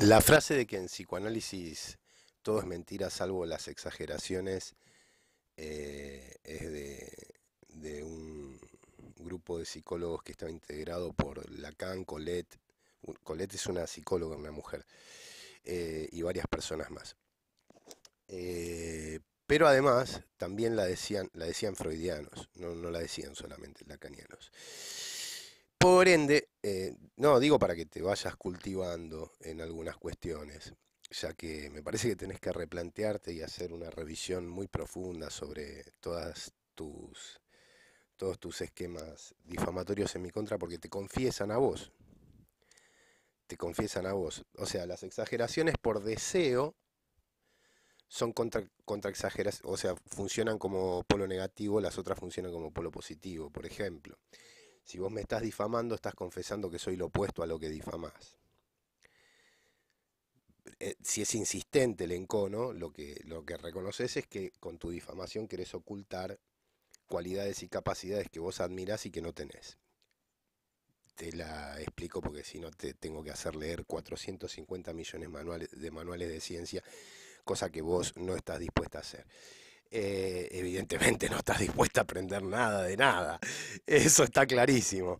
La frase de que en psicoanálisis todo es mentira salvo las exageraciones eh, es de, un grupo de psicólogos que estaba integrado por Lacan, Colette. Colette es una psicóloga, una mujer, eh, y varias personas más. Eh, pero además también la decían, la decían freudianos, no, la decían solamente lacanianos. Por ende, no, digo para que te vayas cultivando en algunas cuestiones, ya que me parece que tenés que replantearte y hacer una revisión muy profunda sobre todas tus, todos tus esquemas difamatorios en mi contra, porque te confiesan a vos. Te confiesan a vos. O sea, las exageraciones por deseo son contra, contra o sea, funcionan como polo negativo, las otras funcionan como polo positivo, por ejemplo. Si vos me estás difamando, estás confesando que soy lo opuesto a lo que difamás. Eh, si es insistente el encono, lo que, lo que reconoces es que con tu difamación querés ocultar cualidades y capacidades que vos admirás y que no tenés. Te la explico porque si no te tengo que hacer leer 450 millones de manuales de ciencia, cosa que vos no estás dispuesta a hacer. Eh, evidentemente no estás dispuesta a aprender nada de nada. Eso está clarísimo.